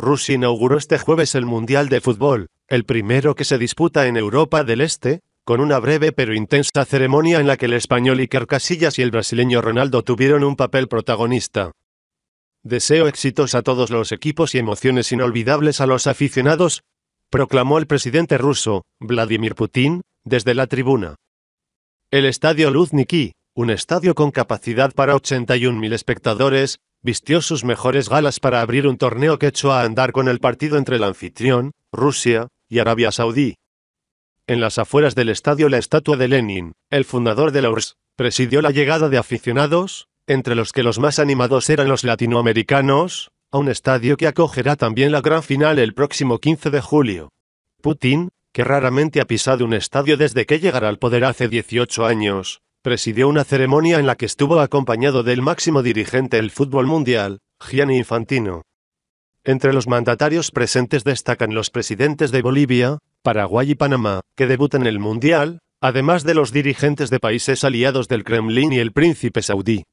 Rusia inauguró este jueves el Mundial de Fútbol, el primero que se disputa en Europa del Este, con una breve pero intensa ceremonia en la que el español Iker Casillas y el brasileño Ronaldo tuvieron un papel protagonista. Deseo éxitos a todos los equipos y emociones inolvidables a los aficionados, proclamó el presidente ruso, Vladimir Putin, desde la tribuna. El estadio Luzniki, un estadio con capacidad para 81.000 espectadores, vistió sus mejores galas para abrir un torneo que echó a andar con el partido entre el anfitrión, Rusia, y Arabia Saudí. En las afueras del estadio la estatua de Lenin, el fundador de la URSS, presidió la llegada de aficionados, entre los que los más animados eran los latinoamericanos, a un estadio que acogerá también la gran final el próximo 15 de julio. Putin, que raramente ha pisado un estadio desde que llegara al poder hace 18 años, Presidió una ceremonia en la que estuvo acompañado del máximo dirigente del fútbol mundial, Gianni Infantino. Entre los mandatarios presentes destacan los presidentes de Bolivia, Paraguay y Panamá, que debutan en el Mundial, además de los dirigentes de países aliados del Kremlin y el príncipe saudí.